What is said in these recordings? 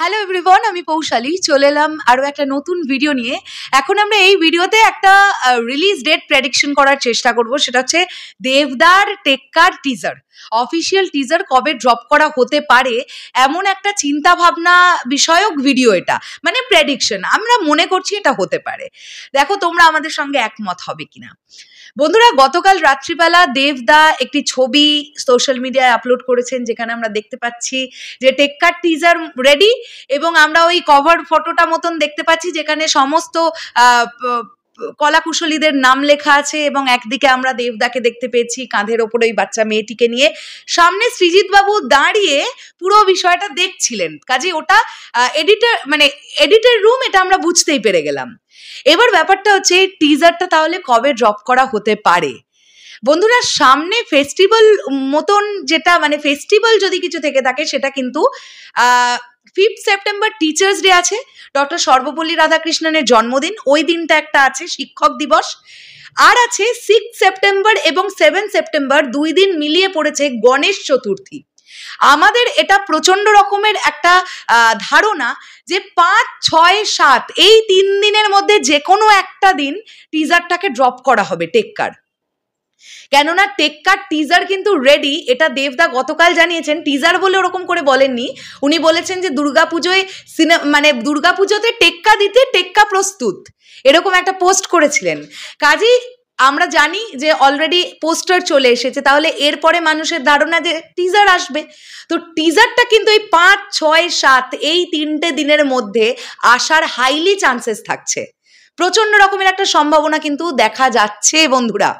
hello everyone আমি পৌশালী চলে এলাম আরও একটা নতুন ভিডিও নিয়ে এখন আমরা এই ভিডিওতে একটা রিলিজ ডেট প্রেডিকশন করার চেষ্টা করব সেটা হচ্ছে দেবদার টেক্কার টিজার অফিসিয়াল টিজার কবে ড্রপ করা হতে পারে এমন একটা চিন্তা ভাবনা বিষয়ক ভিডিও এটা মানে প্রেডিকশন আমরা মনে করছি এটা হতে পারে দেখো তোমরা আমাদের সঙ্গে একমত হবে কিনা বন্ধুরা গতকাল রাত্রিবেলা দেবদা একটি ছবি সোশ্যাল মিডিয়ায় আপলোড করেছেন যেখানে আমরা দেখতে পাচ্ছি যে টেক্কার টিজার রেডি এবং আমরা ওই কভার ফটোটা মতন দেখতে পাচ্ছি যেখানে সমস্ত কলাকুশলীদের নাম লেখা আছে এবং একদিকে আমরা দেবদাকে দেখতে পেয়েছি কাঁধের ওপরে ওই বাচ্চা মেয়েটিকে নিয়ে সামনে সৃজিত বাবু দাঁড়িয়ে পুরো বিষয়টা দেখছিলেন কাজে ওটা এডিটার মানে এডিটার রুম এটা আমরা বুঝতেই পেরে গেলাম এবার ব্যাপারটা হচ্ছে টিজারটা তাহলে কবে ড্রপ করা হতে পারে বন্ধুরা সামনে ফেস্টিভ্যাল মতন যেটা মানে ফেস্টিভ্যাল যদি কিছু থেকে থাকে সেটা কিন্তু ফিফথ সেপ্টেম্বর টিচার্স ডে আছে ডক্টর সর্বপল্লী রাধাকৃষ্ণনের জন্মদিন ওই দিনটা একটা আছে শিক্ষক দিবস আর আছে সিক্স সেপ্টেম্বর এবং সেভেন সেপ্টেম্বর দুই দিন মিলিয়ে পড়েছে গণেশ চতুর্থী আমাদের এটা প্রচন্ড রকমের একটা ধারণা যে পাঁচ ছয় সাত এই তিন দিনের মধ্যে যে কোনো একটা দিন টিজারটাকে ড্রপ করা হবে টেক্কার কেননা টেক্কার টিজার কিন্তু রেডি এটা দেবদা গতকাল জানিয়েছেন টিজার বলে ওরকম করে বলেননি উনি বলেছেন যে দুর্গাপুজোয় সিনেমা মানে দুর্গাপুজোতে টেক্কা দিতে টেক্কা প্রস্তুত এরকম একটা পোস্ট করেছিলেন কাজেই আমরা জানি যে অলরেডি পোস্টার চলে এসেছে তাহলে এরপরে মানুষের ধারণা যে টিজার আসবে তো টিজারটা কিন্তু এই পাঁচ ছয় সাত এই তিনটে দিনের মধ্যে আসার হাইলি চান্সেস থাকছে প্রচণ্ড রকমের একটা সম্ভাবনা কিন্তু দেখা যাচ্ছে বন্ধুরা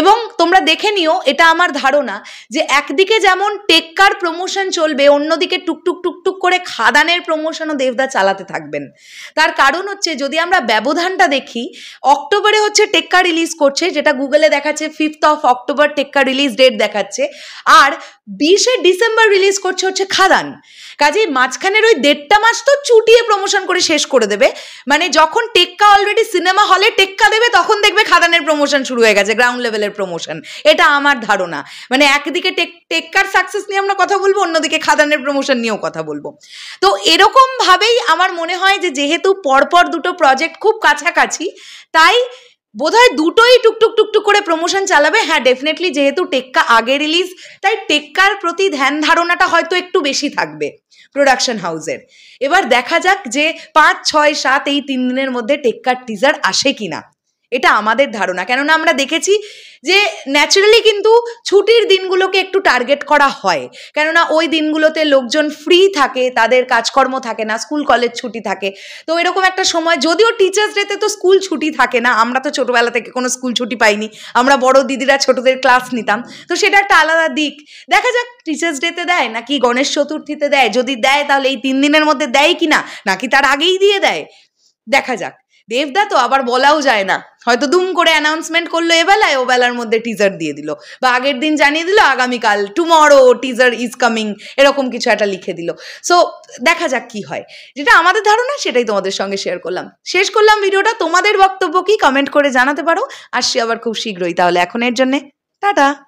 এবং তোমরা দেখে নিও এটা আমার ধারণা যে একদিকে যেমন টেক্কার প্রমোশন চলবে অন্যদিকে টুকটুক টুকটুক করে খাদানের প্রমোশনও দেবদা চালাতে থাকবেন তার কারণ হচ্ছে যদি আমরা ব্যবধানটা দেখি অক্টোবরে হচ্ছে টেক্কা রিলিজ করছে যেটা গুগলে দেখাচ্ছে fifth of October Tekka release date দেখাচ্ছে আর বিশে ডিসেম্বর রিলিজ করছে হচ্ছে খাদান কাজেই মাঝখানের ওই দেড়টা মাস তো চুটিয়ে প্রমোশন করে শেষ করে দেবে মানে যখন টেক্কা অলরেডি সিনেমা হলে টেক্কা দেবে তখন দেখবে খাদানের প্রমোশন শুরু হয়ে গেছে গ্রাউন্ড লেভেল লেভেলের প্রমোশন এটা আমার ধারণা মানে একদিকে টেক টেক্কার সাকসেস নিয়ে আমরা কথা বলবো অন্যদিকে খাদানের প্রমোশন নিয়েও কথা বলবো তো এরকমভাবেই আমার মনে হয় যে যেহেতু পরপর দুটো প্রজেক্ট খুব কাছাকাছি তাই বোধহয় দুটোই টুকটুক টুকটুক করে প্রমোশন চালাবে হ্যাঁ ডেফিনেটলি যেহেতু টেক্কা আগে রিলিজ তাই টেক্কার প্রতি ধ্যান ধারণাটা হয়তো একটু বেশি থাকবে প্রোডাকশন হাউসের এবার দেখা যাক যে পাঁচ ছয় সাত এই তিন দিনের মধ্যে টেক্কার টিজার আসে কিনা এটা আমাদের ধারণা কেননা আমরা দেখেছি যে ন্যাচারালি কিন্তু ছুটির দিনগুলোকে একটু টার্গেট করা হয় কেননা ওই দিনগুলোতে লোকজন ফ্রি থাকে তাদের কাজকর্ম থাকে না স্কুল কলেজ ছুটি থাকে তো এরকম একটা সময় যদিও টিচার্স ডেতে তো স্কুল ছুটি থাকে না আমরা তো ছোটোবেলা থেকে কোনো স্কুল ছুটি পাইনি আমরা বড় দিদিরা ছোটদের ক্লাস নিতাম তো সেটা একটা আলাদা দিক দেখা যাক টিচার্স ডেতে দেয় নাকি গণেশ চতুর্থীতে দেয় যদি দেয় তাহলে এই তিন দিনের মধ্যে দেয় কি না নাকি তার আগেই দিয়ে দেয় দেখা যাক দেবদা তো আবার বলাও যায় না হয়তো দুম করে অ্যানাউন্সমেন্ট করলো এবেলায় ও বেলার মধ্যে টিজার দিয়ে দিল বা আগের দিন জানিয়ে দিল আগামীকাল টুমরো টিজার ইজ কামিং এরকম কিছু একটা লিখে দিল সো দেখা যাক কি হয় যেটা আমাদের ধারণা সেটাই তোমাদের সঙ্গে শেয়ার করলাম শেষ করলাম ভিডিওটা তোমাদের বক্তব্য কি কমেন্ট করে জানাতে পারো আসছি আবার খুব শীঘ্রই তাহলে এখন এর জন্যে টাটা